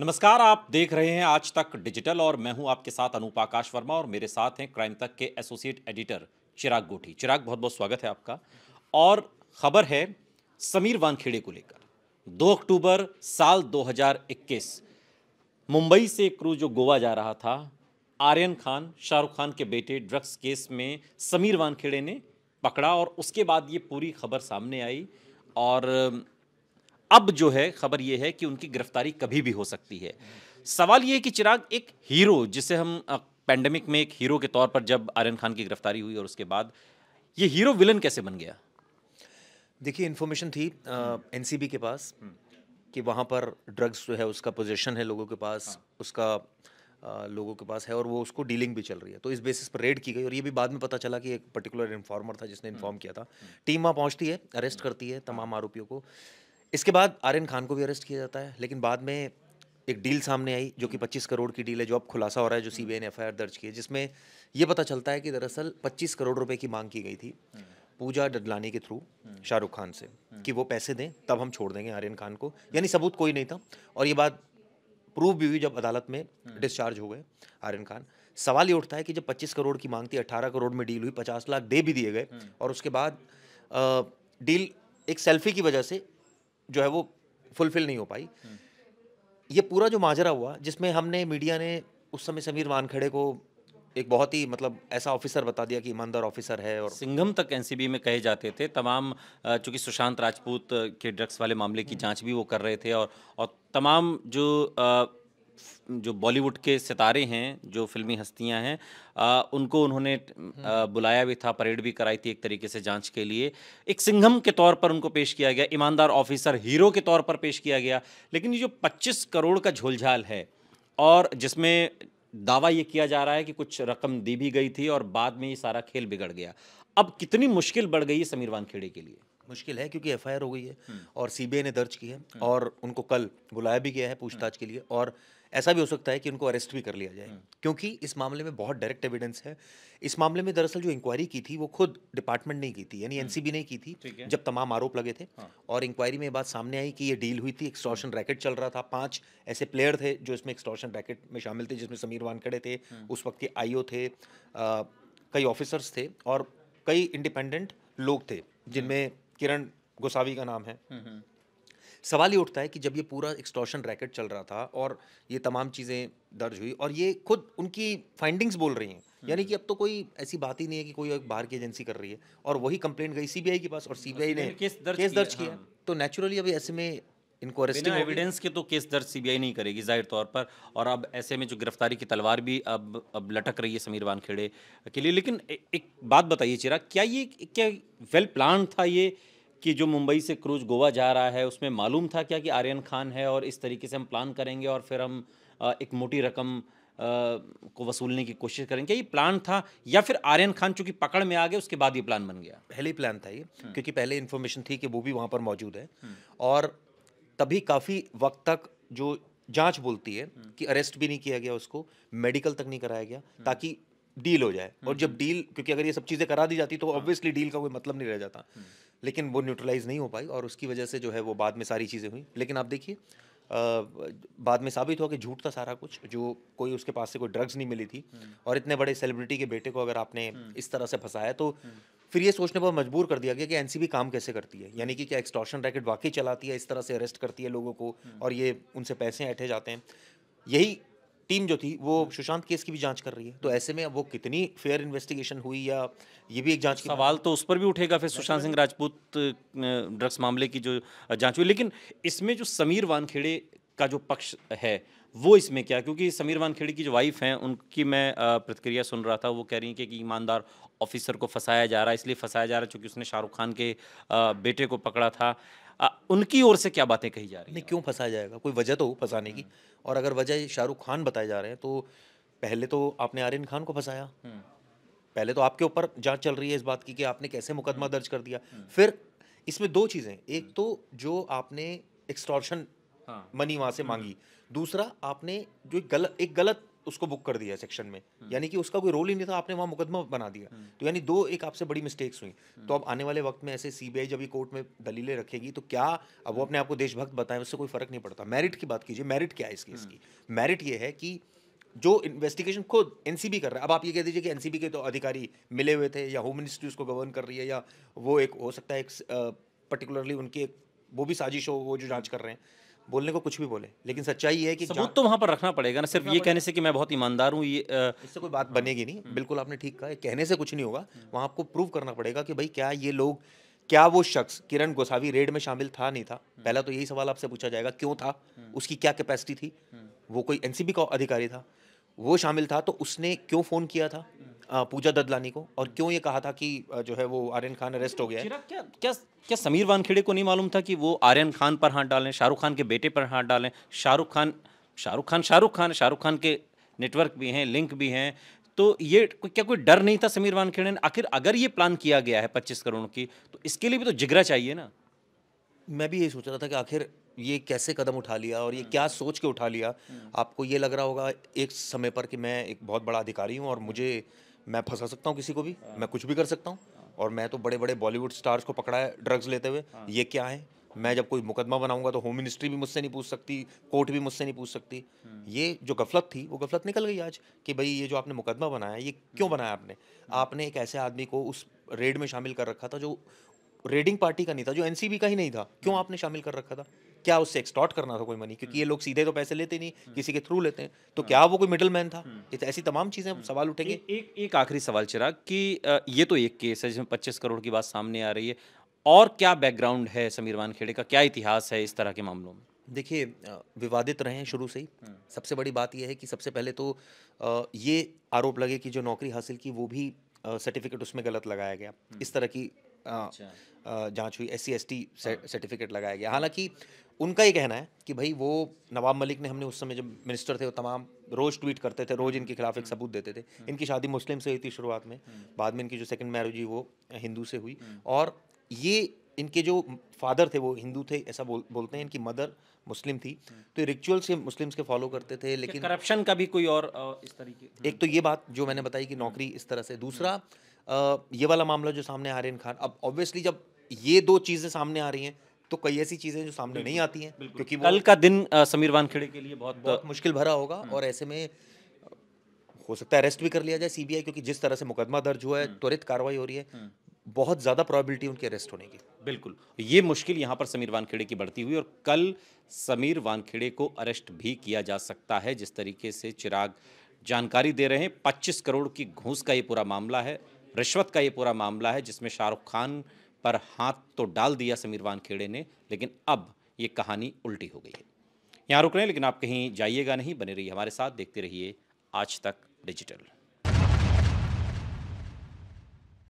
नमस्कार आप देख रहे हैं आज तक डिजिटल और मैं हूं आपके साथ अनुपाकाश आकाश वर्मा और मेरे साथ हैं क्राइम तक के एसोसिएट एडिटर चिराग गोठी चिराग बहुत बहुत स्वागत है आपका और खबर है समीर वानखेड़े को लेकर 2 अक्टूबर साल 2021 मुंबई से क्रूज जो गोवा जा रहा था आर्यन खान शाहरुख खान के बेटे ड्रग्स केस में समीर वानखेड़े ने पकड़ा और उसके बाद ये पूरी खबर सामने आई और अब जो है खबर यह है कि उनकी गिरफ्तारी कभी भी हो सकती है सवाल यह कि चिराग एक हीरो जिसे हम पैंडमिक में एक हीरो के तौर पर जब आर्यन खान की गिरफ्तारी हुई और उसके बाद ये हीरो विलन कैसे बन गया देखिए इन्फॉर्मेशन थी एन के पास हम्म। कि वहाँ पर ड्रग्स जो है उसका पोजेशन है लोगों के पास हाँ। उसका आ, लोगों के पास है और वो उसको डीलिंग भी चल रही है तो इस बेसिस पर रेड की गई और ये भी बाद में पता चला कि एक पर्टिकुलर इन्फॉर्मर था जिसने इन्फॉर्म हम्म। किया था टीम वहाँ पहुँचती है अरेस्ट हम्म। करती है तमाम हाँ। आरोपियों को इसके बाद आर्यन खान को भी अरेस्ट किया जाता है लेकिन बाद में एक डील सामने आई जो कि 25 करोड़ की डील है जो अब खुलासा हो रहा है जो सीबीआई ने एफ दर्ज की है जिसमें ये पता चलता है कि दरअसल 25 करोड़ रुपए की मांग की गई थी पूजा डडलानी के थ्रू शाहरुख खान से कि वो पैसे दें तब हम छोड़ देंगे आर्यन खान को यानी सबूत कोई नहीं था और ये बात प्रूव भी हुई जब अदालत में डिस्चार्ज हो गए आर्यन खान सवाल ये उठता है कि जब 25 करोड़ की मांग थी 18 करोड़ में डील हुई 50 लाख दे भी दिए गए और उसके बाद डील एक सेल्फी की वजह से जो है वो फुलफिल नहीं हो पाई ये पूरा जो माजरा हुआ जिसमें हमने मीडिया ने उस समय समीर वानखड़े को एक बहुत ही मतलब ऐसा ऑफिसर बता दिया कि ईमानदार ऑफिसर है और सिंघम तक एनसीबी में कहे जाते थे तमाम चूंकि सुशांत राजपूत के ड्रग्स वाले मामले की जांच भी वो कर रहे थे और और तमाम जो जो बॉलीवुड के सितारे हैं जो फिल्मी हस्तियां हैं आ, उनको उन्होंने आ, बुलाया भी था परेड भी कराई थी एक तरीके से जांच के लिए एक सिंघम के तौर पर उनको पेश किया गया ईमानदार ऑफिसर हीरो के तौर पर पेश किया गया लेकिन ये जो 25 करोड़ का झोलझाल है और जिसमें दावा ये किया जा रहा है कि कुछ रकम दी भी गई थी और बाद में ये सारा खेल बिगड़ गया अब कितनी मुश्किल बढ़ गई है समीर वानखेड़े के लिए मुश्किल है क्योंकि एफ हो गई है हम्म। और सी ने दर्ज की है हम्म। और उनको कल बुलाया भी गया है पूछताछ के लिए और ऐसा भी हो सकता है कि उनको अरेस्ट भी कर लिया जाए हम्म। क्योंकि इस मामले में बहुत डायरेक्ट एविडेंस है इस मामले में दरअसल जो इंक्वायरी की थी वो खुद डिपार्टमेंट ने की थी यानी एनसीबी हम्म। ने की थी जब तमाम आरोप लगे थे हाँ। और इंक्वायरी में बात सामने आई कि ये डील हुई थी एक्सटॉर्शन हम्म। रैकेट चल रहा था पांच ऐसे प्लेयर थे जो इसमें एक्सटॉर्शन रैकेट में शामिल थे जिसमें समीर वानखड़े थे उस वक्त के आईओ थे कई ऑफिसर्स थे और कई इंडिपेंडेंट लोग थे जिनमें किरण गोसावी का नाम है सवाल ये उठता है कि जब ये पूरा एक्सटॉशन रैकेट चल रहा था और ये तमाम चीज़ें दर्ज हुई और ये खुद उनकी फाइंडिंग्स बोल रही हैं हम्म। यानी कि अब तो कोई ऐसी बात ही नहीं है कि कोई बाहर की एजेंसी कर रही है और वही कंप्लेंट गई सीबीआई के पास और सीबीआई हाँ, ने केस दर्ज केस दर्ज किया हाँ। तो नेचुरली अभी ऐसे में इनको अरेस्टिंग एविडेंस के तो केस दर्ज सीबीआई नहीं करेगी जाहिर तौर पर और अब ऐसे में जो गिरफ्तारी की तलवार भी अब अब लटक रही है समीर वानखेड़े के लिए लेकिन एक बात बताइए चिरा क्या ये क्या वेल प्लान था ये कि जो मुंबई से क्रूज गोवा जा रहा है उसमें मालूम था क्या कि आर्यन खान है और इस तरीके से हम प्लान करेंगे और फिर हम एक मोटी रकम को वसूलने की कोशिश करेंगे क्या ये प्लान था या फिर आर्यन खान चूंकि पकड़ में आ गए उसके बाद ये प्लान बन गया पहले ही प्लान था ये हम्म। क्योंकि पहले इन्फॉर्मेशन थी कि वो भी वहाँ पर मौजूद है हम्म। और तभी काफ़ी वक्त तक जो जांच बोलती है हम्म। कि अरेस्ट भी नहीं किया गया उसको मेडिकल तक नहीं कराया गया ताकि डील हो जाए और जब डील हम्म। क्योंकि अगर ये सब चीज़ें करा दी जाती तो ऑब्वियसली हाँ। डील का कोई मतलब नहीं रह जाता हम्म। लेकिन वो न्यूट्रलाइज नहीं हो पाई और उसकी वजह से जो है वो बाद में सारी चीज़ें हुई लेकिन आप देखिए बाद में साबित हुआ कि झूठ था सारा कुछ जो कोई उसके पास से कोई ड्रग्स नहीं मिली थी हम्म। और इतने बड़े सेलिब्रिटी के बेटे को अगर आपने इस तरह से फंसाया तो फिर ये सोचने पर मजबूर कर दिया गया कि एन काम कैसे करती है यानी कि क्या एक्सटॉर्शन रैकेट वाकई चलाती है इस तरह से अरेस्ट करती है लोगों को और ये उनसे पैसे ऐठे जाते हैं यही टीम जो थी वो हाँ। सुशांत केस की भी जांच कर रही है तो ऐसे में अब वो कितनी फेयर इन्वेस्टिगेशन हुई या ये भी एक जांच की सवाल तो उस पर भी उठेगा फिर सुशांत सिंह राजपूत ड्रग्स मामले की जो जांच हुई लेकिन इसमें जो समीर वानखेड़े का जो पक्ष है वो इसमें क्या क्योंकि समीर वानखेड़े की जो वाइफ हैं उनकी मैं प्रतिक्रिया सुन रहा था वो कह रही हैं कि ईमानदार ऑफिसर को फंसाया जा रहा है इसलिए फंसाया जा रहा है चूँकि उसने शाहरुख खान के बेटे को पकड़ा था आ, उनकी ओर से क्या बातें कही जा रही नहीं क्यों फंसाया जाएगा कोई वजह तो फंसाने की हम्म। और अगर वजह शाहरुख खान बताए जा रहे हैं तो पहले तो आपने आर्यन खान को फंसाया हम्म। पहले तो आपके ऊपर जांच चल रही है इस बात की कि आपने कैसे मुकदमा हम्म। दर्ज कर दिया फिर इसमें दो चीज़ें एक तो जो आपने एक्सटॉर्शन मनी हाँ। वहां से मांगी दूसरा आपने जो गलत एक गलत उसको बुक कर दिया सेक्शन में हम्म। यानी कि उसका कोई रोल ही नहीं था आपने वहाँ मुकदमा बना दिया हम्म। तो यानी दो एक आपसे बड़ी मिस्टेक्स हुई हम्म। तो अब आने वाले वक्त में ऐसे सीबीआई जब ये कोर्ट में दलीलें रखेगी तो क्या अब वो अपने आपको देशभक्त बताएं उससे कोई फर्क नहीं पड़ता मेरिट की बात कीजिए मेरिट क्या है इस केस की मेरिट ये है कि जो इन्वेस्टिगेशन खुद एनसीबी कर रहा है अब आप ये कह दीजिए कि एनसीबी के तो अधिकारी मिले हुए थे या होम मिनिस्ट्री उसको गवर्न कर रही है या वो एक हो सकता है एक पर्टिकुलरली उनकी एक वो भी साजिश हो वो जो जांच कर रहे हैं बोलने को कुछ भी बोले लेकिन सच्चाई है कि सबूत तो वहाँ पर रखना पड़ेगा ना सिर्फ ये कहने से कि मैं बहुत ईमानदार हूँ ये आ... इससे कोई बात बनेगी नहीं हम्म। बिल्कुल आपने ठीक कहा कहने से कुछ नहीं होगा हम्म। वहाँ आपको प्रूव करना पड़ेगा कि भाई क्या ये लोग क्या वो शख्स किरण गोसावी रेड में शामिल था नहीं था हम्म। पहला तो यही सवाल आपसे पूछा जाएगा क्यों था उसकी क्या कैपेसिटी थी वो कोई एनसीबी का अधिकारी था वो शामिल था तो उसने क्यों फ़ोन किया था पूजा ददलानी को और क्यों ये कहा था कि जो है वो आर्यन खान अरेस्ट हो गया है क्या क्या क्या समीर वानखेड़े को नहीं मालूम था कि वो आर्यन खान पर हाथ डालें शाहरुख खान के बेटे पर हाथ डालें शाहरुख खान शाहरुख खान शाहरुख खान शाहरुख खान के नेटवर्क भी हैं लिंक भी हैं तो ये क्या कोई डर नहीं था समीर वानखेड़े ने आखिर अगर ये प्लान किया गया है पच्चीस करोड़ की तो इसके लिए भी तो जिगरा चाहिए ना मैं भी यही सोच रहा था कि आखिर ये कैसे कदम उठा लिया और ये क्या सोच के उठा लिया हम्म। आपको ये लग रहा होगा एक समय पर कि मैं एक बहुत बड़ा अधिकारी हूँ और मुझे मैं फंसा सकता हूँ किसी को भी मैं कुछ भी कर सकता हूँ और मैं तो बड़े बड़े बॉलीवुड स्टार्स को पकड़ा है ड्रग्स लेते हुए ये क्या है मैं जब कोई मुकदमा बनाऊंगा तो होम मिनिस्ट्री भी मुझसे नहीं पूछ सकती कोर्ट भी मुझसे नहीं पूछ सकती ये जो गफलत थी वो गफलत निकल गई आज कि भाई ये जो आपने मुकदमा बनाया ये क्यों बनाया आपने आपने एक ऐसे आदमी को उस रेड में शामिल कर रखा था जो रेडिंग पार्टी का नहीं था जो एनसीबी का ही नहीं था क्यों आपने शामिल कर रखा था क्या उससे एक्सटॉर्ट करना था कोई मनी क्योंकि ये हम्म। लोग सीधे तो पैसे लेते नहीं हम्म। किसी के थ्रू लेते हैं तो हम्म। क्या वो कोई मिडल मैन था तो ऐसी तमाम चीज़ें सवाल उठेंगे एक एक आखिरी सवाल चिराग कि ये तो एक केस है जिसमें पच्चीस करोड़ की बात सामने आ रही है और क्या बैकग्राउंड है समीर वानखेड़े का क्या इतिहास है इस तरह के मामलों में देखिए विवादित रहे हैं शुरू से ही सबसे बड़ी बात यह है कि सबसे पहले तो ये आरोप लगे कि जो नौकरी हासिल की वो भी सर्टिफिकेट उसमें गलत लगाया गया इस तरह की हाँ, अच्छा। जांच हुई S C S T certificate लगाया गया हालांकि उनका ये कहना है कि भाई वो नवाब मलिक ने हमने उस समय जब मिनिस्टर थे वो तमाम रोज़ ट्वीट करते थे रोज़ इनके खिलाफ एक हम्म। सबूत देते थे हम्म। इनकी शादी मुस्लिम से हुई थी शुरुआत में हम्म। बाद में इनकी जो सेकंड मैरिज हुई वो हिंदू से हुई और ये इनके जो फादर थे वो हिंदू थे ऐसा बोल, बोलते हैं इनकी मदर मुस्लिम थी तो रिचुअल्स से मुस्लिम्स के फॉलो करते थे लेकिन करप्शन का भी कोई और इस तरीके एक तो ये बात जो मैंने बताई कि नौकरी इस तरह से दूसरा ये वाला मामला जो सामने आ हैं खान अब ऑब्वियसली जब ये दो चीज़ें सामने आ रही हैं तो कई ऐसी चीज़ें जो सामने नहीं आती हैं क्योंकि कल का दिन समीर वानखेड़े के लिए बहुत, बहुत मुश्किल भरा होगा हम्म। और ऐसे में हो सकता है अरेस्ट भी कर लिया जाए सीबीआई क्योंकि जिस तरह से मुकदमा दर्ज हुआ है हम्म। त्वरित कार्रवाई हो रही है हम्म। बहुत ज़्यादा प्रॉबिलिटी उनके अरेस्ट होने की बिल्कुल ये मुश्किल यहाँ पर समीर वानखेड़े की बढ़ती हुई और कल समीर वानखेड़े को अरेस्ट भी किया जा सकता है जिस तरीके से चिराग जानकारी दे रहे हैं 25 करोड़ की घूस का ये पूरा मामला है रिश्वत का ये पूरा मामला है जिसमें शाहरुख खान पर हाथ तो डाल दिया समीर वानखेड़े ने लेकिन अब ये कहानी उल्टी हो गई है यहाँ रुक रहे हैं लेकिन आप कहीं जाइएगा नहीं बने रहिए हमारे साथ देखते रहिए आज तक डिजिटल